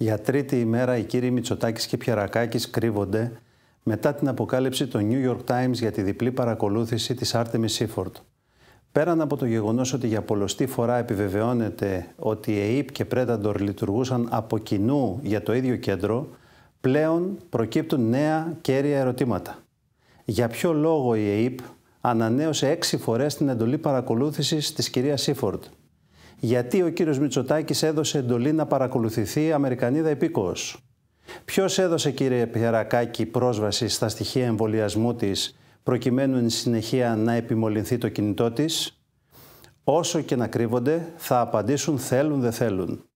Για τρίτη ημέρα οι κύριοι Μητσοτάκης και Πιερακάκης κρύβονται μετά την αποκάλυψη των New York Times για τη διπλή παρακολούθηση της Artemis Σίφορτ. Πέραν από το γεγονός ότι για πολλωστή φορά επιβεβαιώνεται ότι η ΕΕΠ και Πρέταντορ λειτουργούσαν από κοινού για το ίδιο κέντρο, πλέον προκύπτουν νέα κέρια ερωτήματα. Για ποιο λόγο η ΕΕΠ ανανέωσε έξι φορές την εντολή παρακολούθησης της κυρίας Σίφορντ γιατί ο κύριος Μητσοτάκης έδωσε εντολή να παρακολουθηθεί Αμερικανίδα επίκοος. Ποιος έδωσε κύριε Πιερακάκη πρόσβαση στα στοιχεία εμβολιασμού της προκειμένου εν συνεχεία να επιμολυνθεί το κινητό της. Όσο και να κρύβονται θα απαντήσουν θέλουν δεν θέλουν.